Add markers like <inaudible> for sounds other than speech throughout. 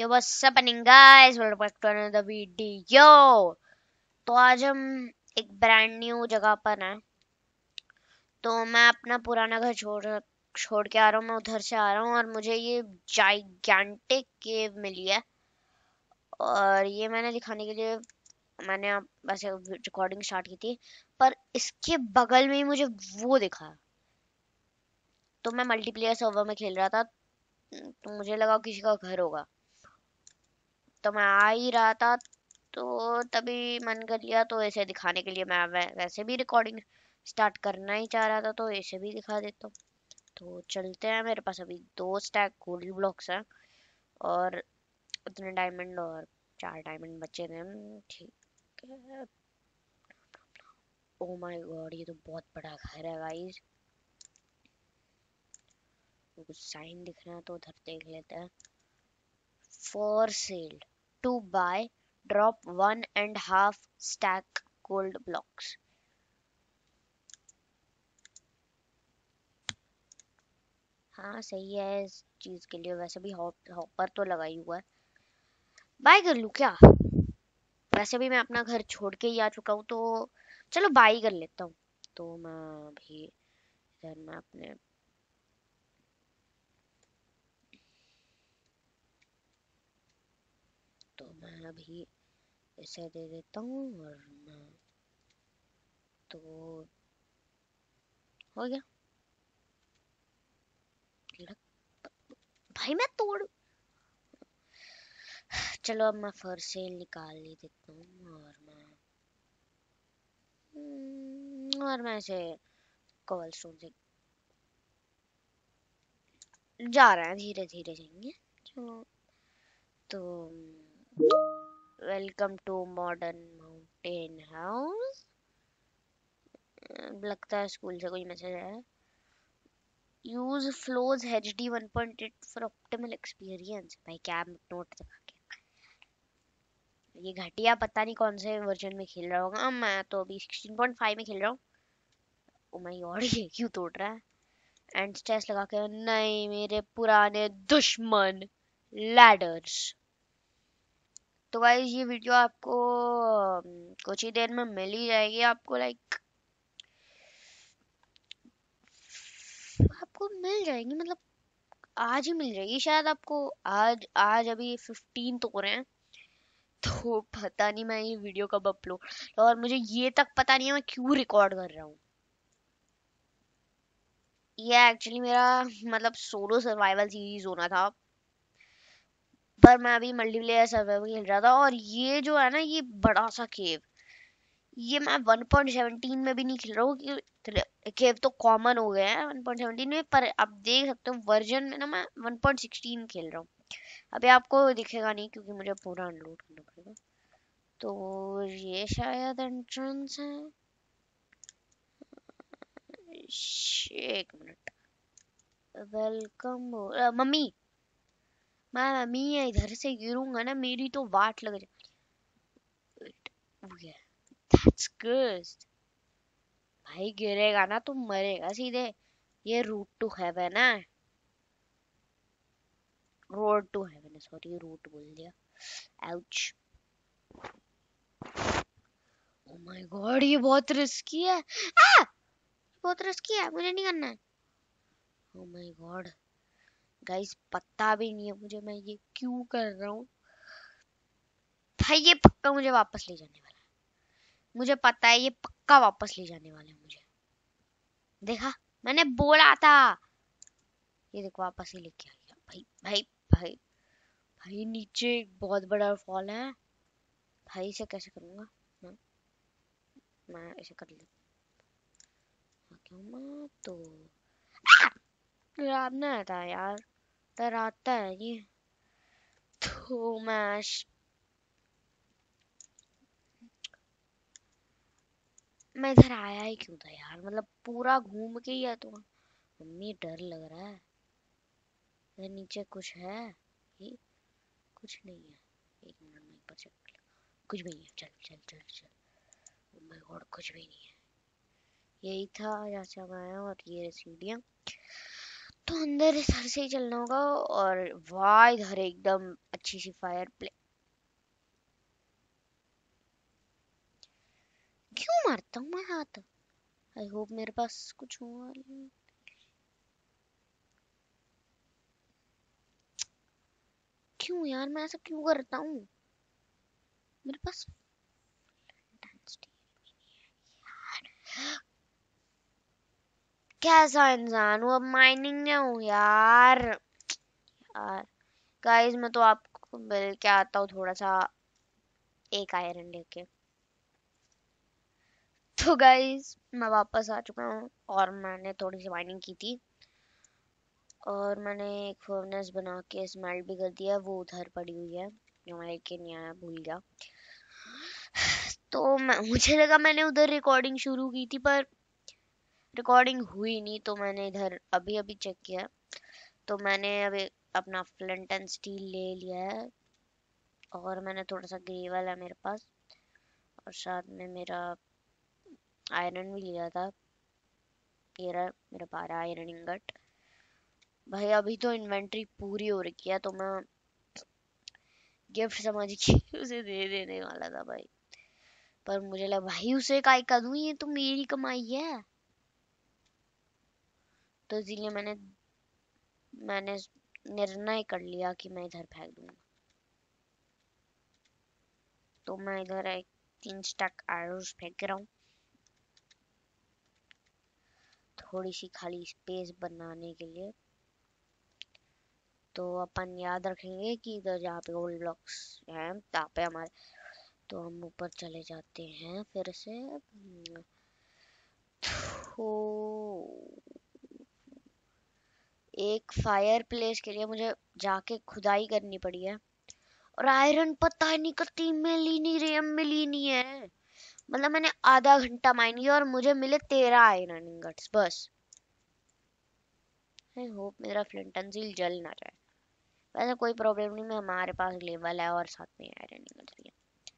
Yo, what's happening guys? Welcome back to another video. तो आज हम एक ब्रांड न्यू जगह पर हैं तो मैं अपना पुराना घर छोड़ छोड़ के आ रहा हूँ मैं उधर से आ रहा हूँ और मुझे ये जाइगेंटिक केव मिली है और ये मैंने दिखाने के लिए मैंने वैसे रिकॉर्डिंग स्टार्ट की थी पर इसके बगल में ही मुझे वो दिखा तो मैं मल्टीप्लेयर सर्वर में खेल रहा था तो मुझे लगा किसी का घर होगा तो मैं आ ही रहा था तो तभी मन कर लिया तो ऐसे दिखाने के लिए मैं वैसे भी रिकॉर्डिंग स्टार्ट करना ही चाह रहा था तो ऐसे भी दिखा देता हूँ तो चलते हैं मेरे पास अभी दो स्टैक गोल्ड ब्लॉक्स हैं और उतने डायमंड और चार डायमंड बचे थे ठीक है ओ माय गॉड ये तो बहुत बड़ा घर है गाइस कुछ साइन दिख रहा है तो उधर देख लेते हैं for sale to buy, drop one and half stack gold blocks. हाँ सही है इस चीज के लिए वैसे भी हॉपर तो लगा ही हुआ है बाय कर लू क्या वैसे भी मैं अपना घर छोड़ के ही आ चुका हूँ तो चलो बाय कर लेता हूँ तो मैं अभी इधर मैं अपने तो मैं अभी इसे दे देता हूँ वरना तो हो गया भाई मैं तोड़ चलो अब मैं फर से निकाल ही देता हूँ और मैं हम्म, और मैं इसे कॉल सुन से जा रहे हैं धीरे धीरे जाएंगे चलो तो welcome to modern mountain house लगता है स्कूल से कोई मैसेज आया use flows H D one point eight for optimal experience भाई क्या नोट दबा के ये घटिया पता नहीं कौन से वर्जन में खेल रहा होगा मैं तो अभी सिक्सटीन पॉइंट फाइव में खेल रहा हूँ मैं oh और <laughs> ये क्यों तोड़ रहा है एंड स्ट्रेस लगा के नहीं मेरे पुराने दुश्मन लैडर्स तो गाइज ये वीडियो आपको कुछ ही देर में मिल ही जाएगी आपको लाइक आपको मिल जाएगी मतलब आज ही मिल जाएगी शायद आपको आज आज अभी फिफ्टीन तो हो रहे हैं तो पता नहीं मैं ये वीडियो कब अपलोड और मुझे ये तक पता नहीं है मैं क्यों रिकॉर्ड कर रहा हूँ ये एक्चुअली मेरा मतलब सोलो सर्वाइवल सीरीज होना था पर मैं अभी मल्टीप्लेयर सर्वर खेल रहा था और ये जो है ना ये बड़ा सा केव ये मैं 1.17 में भी नहीं खेल रहा हूँ केव तो कॉमन हो गया है 1.17 में पर आप देख सकते हो वर्जन में ना मैं 1.16 खेल रहा हूँ अभी आपको दिखेगा नहीं क्योंकि मुझे पूरा अनलोड करना पड़ेगा तो ये शायद एंट्रेंस है एक मिनट वेलकम मम्मी मैं मैं इधर से गिरूंगा ना मेरी तो वाट लग जाए भाई गिरेगा ना तो मरेगा सीधे ये रूट टू हेवन है road to heaven sorry route बोल दिया आउच ओ माय गॉड ये बहुत रिस्की है आ! Ah! बहुत रिस्की है मुझे नहीं करना है ओ माय गॉड गाइस पता भी नहीं है मुझे मैं ये क्यों कर रहा हूँ भाई ये पक्का मुझे वापस ले जाने वाला है मुझे पता है ये पक्का वापस ले जाने वाला है मुझे देखा मैंने बोला था ये देखो वापस ही लेके आ गया भाई भाई भाई भाई नीचे एक बहुत बड़ा फॉल है भाई इसे कैसे करूँगा हाँ? मैं इसे कर लेता हाँ, तो आ, ना आता यार तर आता है ये तो मैश मैं इधर आया ही क्यों था यार मतलब पूरा घूम के ही तो मम्मी डर लग रहा है इधर नीचे कुछ है ये कुछ नहीं है एक मिनट में ऊपर चेक कुछ भी नहीं है चल चल चल चल माय और कुछ भी नहीं है यही था जहाँ से मैं आया और ये सीढ़ियाँ तो अंदर सर से ही चलना होगा और वाह इधर एकदम अच्छी सी फायर प्ले क्यों मारता हूँ मैं हाथ आई होप मेरे पास कुछ हुआ क्यों यार मैं ऐसा क्यों करता हूँ मेरे पास कैसा इंसान वो माइनिंग में हूँ यार यार गाइस मैं तो आपको मिल के आता हूँ थोड़ा सा एक आयरन लेके तो गाइस मैं वापस आ चुका हूँ और मैंने थोड़ी सी माइनिंग की थी और मैंने एक फर्नेस बना के स्मेल भी कर दिया वो उधर पड़ी हुई है जो मैं लेके नहीं आया भूल गया तो मैं मुझे लगा मैंने उधर रिकॉर्डिंग शुरू की थी पर रिकॉर्डिंग हुई नहीं तो मैंने इधर अभी अभी चेक किया तो मैंने अभी अपना फ्लंट एंड स्टील ले लिया है और मैंने थोड़ा सा ग्रेवल है मेरे पास और साथ में मेरा आयरन भी लिया था ये रहा मेरा बारह आयरन इंगट भाई अभी तो इन्वेंट्री पूरी हो रखी है तो मैं गिफ्ट समझ के <laughs> उसे दे देने वाला था भाई पर मुझे लगा भाई उसे काय का दूँ ये तो मेरी कमाई है तो इसीलिए मैंने मैंने निर्णय कर लिया कि मैं इधर फेंक दूंगा तो मैं इधर एक तीन स्टैक आयरस फेंक रहा हूँ थोड़ी सी खाली स्पेस बनाने के लिए तो अपन याद रखेंगे कि इधर जहाँ पे ओल्ड ब्लॉक्स हैं तहाँ पे हमारे तो हम ऊपर चले जाते हैं फिर से हम्म, तो एक फायर प्लेस के लिए मुझे जाके खुदाई करनी पड़ी है और आयरन पता है नहीं कति मिली नहीं रही मिल ही नहीं है मतलब मैंने आधा घंटा माइन किया और मुझे मिले तेरह आयरन इंगट्स बस आई होप मेरा फ्लिंटन सील जल ना जाए वैसे कोई प्रॉब्लम नहीं मैं हमारे पास लेवल है और साथ में आयरन इंगट्स भी है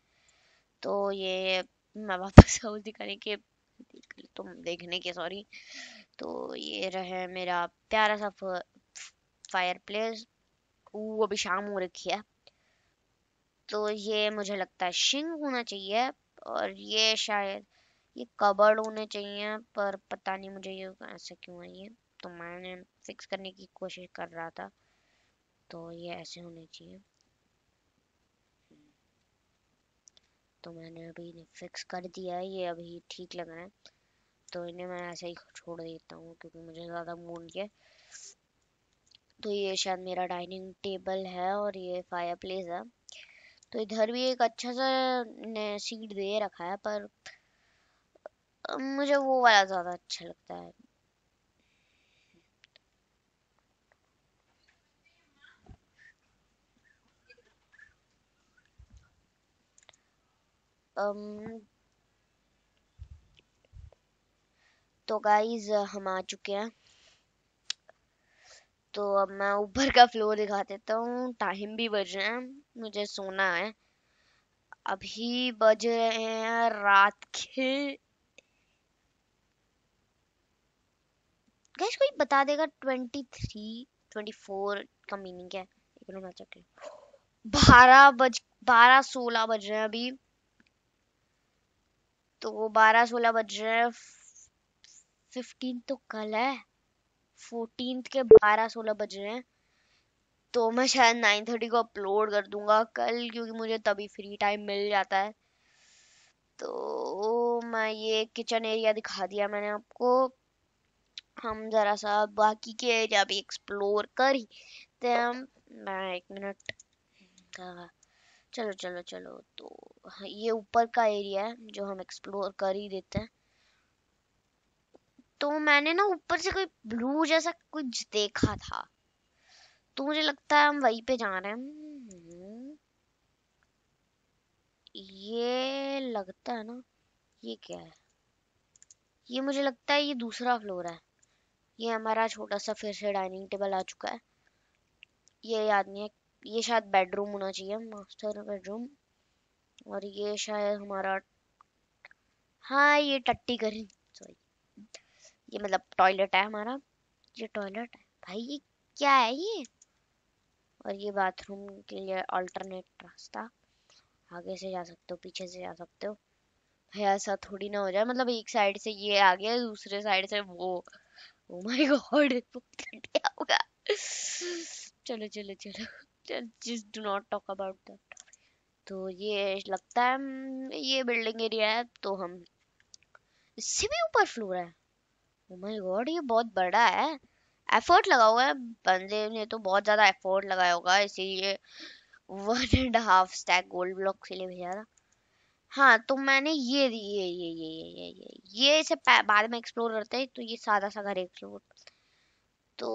तो ये मैं वापस हाउस <laughs> दिखाने के तुम देखने के सॉरी तो ये रहे मेरा प्यारा सा फायर प्लेस वो अभी शाम हो रखी है तो ये मुझे लगता है शिंग होना चाहिए और ये शायद ये कबर्ड होने चाहिए पर पता नहीं मुझे ये ऐसा क्यों है ये तो मैंने फिक्स करने की कोशिश कर रहा था तो ये ऐसे होने चाहिए तो मैंने अभी फिक्स कर दिया है ये अभी ठीक लग रहा है तो इन्हें मैं ऐसे ही छोड़ देता हूँ क्योंकि मुझे ज़्यादा मूड है तो ये शायद मेरा डाइनिंग टेबल है और ये फायर प्लेस है तो इधर भी एक अच्छा सा सीट दे रखा है पर मुझे वो वाला ज़्यादा अच्छा लगता है um तो गाइज हम आ चुके हैं तो अब मैं ऊपर का फ्लोर दिखा देता हूँ टाइम भी बज रहे हैं मुझे सोना है अभी बज रहे हैं रात के गैस कोई बता देगा ट्वेंटी थ्री ट्वेंटी फोर का मीनिंग क्या है बारह बज बारह सोलह बज रहे हैं अभी तो बारह सोलह बज रहे हैं फिफ्टीन तो कल है फोर्टीन के बारह सोलह बज रहे हैं तो मैं शायद नाइन थर्टी को अपलोड कर दूंगा कल क्योंकि मुझे तभी फ्री टाइम मिल जाता है तो मैं ये किचन एरिया दिखा दिया मैंने आपको हम जरा सा बाकी के एरिया भी एक्सप्लोर कर ही हम मैं एक मिनट चलो चलो चलो तो हाँ, ये ऊपर का एरिया है जो हम एक्सप्लोर कर ही देते हैं तो मैंने ना ऊपर से कोई ब्लू जैसा कुछ देखा था तो मुझे लगता है हम वहीं पे जा रहे हैं हम्म। ये लगता है ना ये क्या है ये मुझे लगता है ये दूसरा फ्लोर है ये हमारा छोटा सा फिर से डाइनिंग टेबल आ चुका है ये याद नहीं है ये शायद बेडरूम होना चाहिए मास्टर बेडरूम और ये शायद हमारा हाँ ये टट्टी करी सॉरी ये मतलब टॉयलेट है हमारा ये टॉयलेट है भाई ये क्या है ये और ये बाथरूम के लिए अल्टरनेट रास्ता आगे से जा सकते हो पीछे से जा सकते हो भाई ऐसा थोड़ी ना हो जाए मतलब एक साइड से ये आ गया दूसरे साइड से वो ओ माय गॉड होगा चलो चलो चलो just do not talk about that तो ये लगता है हम्म, ये बिल्डिंग एरिया है तो हम इससे भी ऊपर फ्लोर है माय oh गॉड ये बहुत बड़ा है एफर्ट लगा हुआ है बंदे ने तो बहुत ज़्यादा एफर्ट लगाया होगा इसीलिए one and half stack gold block के लिए भेजा था हाँ तो मैंने ये ये ये ये ये ये ये ये इसे बाद में एक्सप्लोर करते हैं तो ये सादा सा घर एक्सप्लोर तो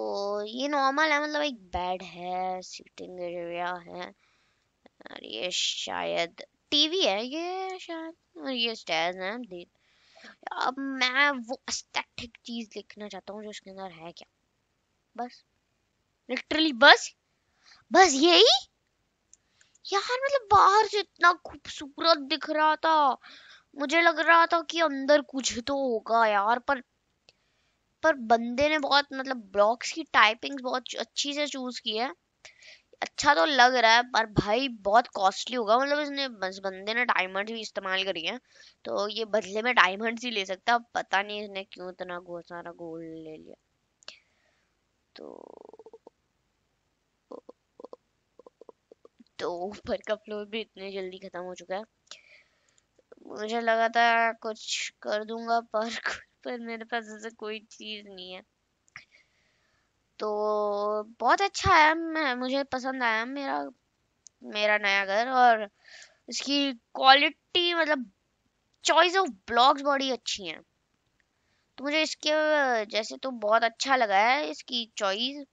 ये नॉर्मल है मतलब एक बेड है सीटिंग एरिया है और ये शायद टीवी है ये शायद और ये स्टेज है अब मैं वो एस्थेटिक चीज लिखना चाहता हूँ जो उसके अंदर है क्या बस लिटरली बस बस यही यार मतलब बाहर से इतना खूबसूरत दिख रहा था मुझे लग रहा था कि अंदर कुछ तो होगा यार पर पर बंदे ने बहुत मतलब ब्लॉक्स की टाइपिंग्स बहुत अच्छी से चूज की है अच्छा तो लग रहा है पर भाई बहुत कॉस्टली होगा मतलब इसने बस बंदे ने डायमंड भी इस्तेमाल करी है तो ये बदले में डायमंड ही ले सकता है पता नहीं इसने क्यों इतना गो, सारा गोल्ड ले लिया तो तो ऊपर का फ्लोर भी इतने जल्दी खत्म हो चुका है मुझे लगा था कुछ कर दूंगा पर <laughs> पर मेरे पास ऐसे कोई चीज़ नहीं है तो बहुत अच्छा है मैं मुझे पसंद आया मेरा मेरा नया घर और इसकी क्वालिटी मतलब चॉइस ऑफ ब्लॉक्स बड़ी अच्छी हैं तो मुझे इसके जैसे तो बहुत अच्छा लगा है इसकी चॉइस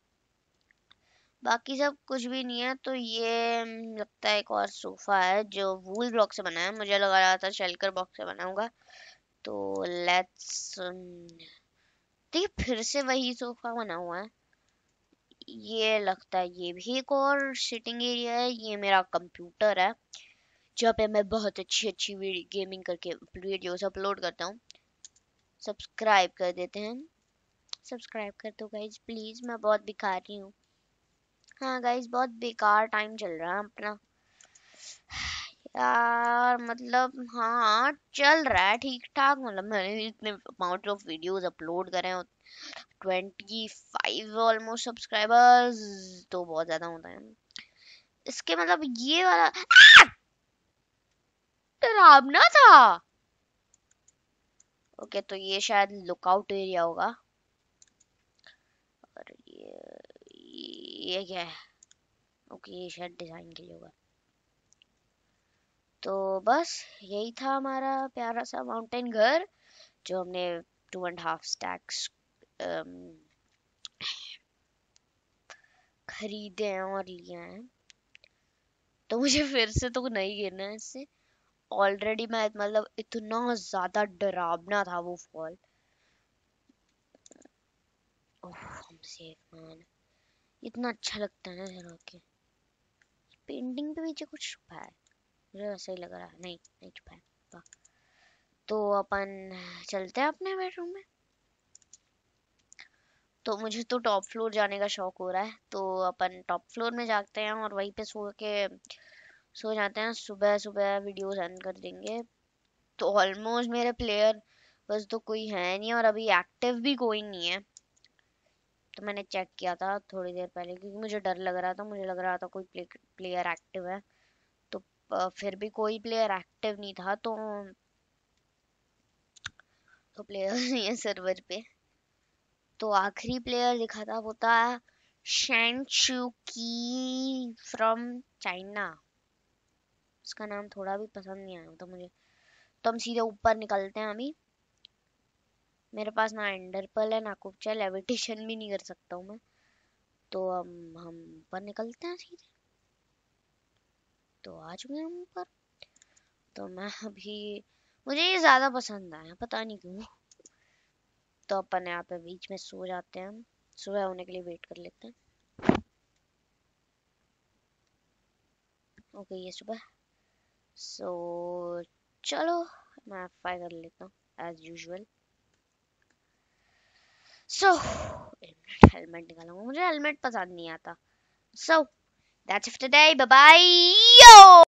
बाकी सब कुछ भी नहीं है तो ये लगता है एक और सोफ़ा है जो वूल ब्लॉक से बना है मुझे लगा रहा था शेल्कर बॉक्स से बनाऊंगा तो लेट्स देखिए फिर से वही सोफ़ा बना हुआ है ये लगता है ये भी एक और सिटिंग एरिया है ये मेरा कंप्यूटर है जहाँ पे मैं बहुत अच्छी अच्छी गेमिंग करके वीडियोस अपलोड करता हूँ सब्सक्राइब कर देते हैं सब्सक्राइब कर दो गाइज प्लीज़ मैं बहुत बेकार ही हूँ हाँ गाइज बहुत बेकार टाइम चल रहा है अपना यार मतलब हाँ चल रहा है ठीक ठाक मतलब मैंने इतने अमाउंट ऑफ वीडियोस अपलोड करे हैं ट्वेंटी फाइव ऑलमोस्ट सब्सक्राइबर्स तो बहुत ज़्यादा होता है इसके मतलब ये वाला डरावना था ओके तो ये शायद लुकआउट एरिया होगा और ये ये क्या है ओके ये शायद डिज़ाइन के लिए होगा तो बस यही था हमारा प्यारा सा माउंटेन घर जो हमने two and half stacks Um, खरीदे हैं और लिए हैं तो मुझे फिर से तो नहीं गिरना है इससे ऑलरेडी मैं मतलब इतना ज़्यादा डरावना था वो फॉल इतना अच्छा लगता है ना के पेंटिंग पे पीछे कुछ छुपा है मुझे ऐसा ही लग रहा है नहीं नहीं छुपा है तो अपन चलते हैं अपने बेडरूम में तो मुझे तो टॉप फ्लोर जाने का शौक हो रहा है तो अपन टॉप फ्लोर में जाते हैं और वहीं पे सो के सो जाते हैं सुबह सुबह वीडियोस एंड कर देंगे तो ऑलमोस्ट मेरे प्लेयर बस तो कोई है नहीं और अभी एक्टिव भी कोई नहीं है तो मैंने चेक किया था थोड़ी देर पहले क्योंकि मुझे डर लग रहा था मुझे लग रहा था कोई प्लेयर एक्टिव है तो फिर भी कोई प्लेयर एक्टिव नहीं था तो तो प्लेयर <laughs> नहीं है सर्वर पे तो आखिरी प्लेयर दिखा था वो था शैन की फ्रॉम चाइना उसका नाम थोड़ा भी पसंद नहीं आया तो मुझे तो हम सीधे ऊपर निकलते हैं अभी मेरे पास ना एंडरपल है ना कुछ है लेविटेशन भी नहीं कर सकता हूँ मैं तो हम हम ऊपर निकलते हैं सीधे तो आ चुके हैं हम ऊपर तो मैं अभी मुझे ये ज़्यादा पसंद आया पता नहीं क्यों तो अपन यहाँ पे बीच में सो जाते हैं हम सुबह होने के लिए वेट कर लेते हैं ओके ये सुबह सो चलो मैं फाइव कर लेता हूँ एज यूजल सो हेलमेट निकालूंगा मुझे हेलमेट पसंद नहीं आता so that's it today bye bye yo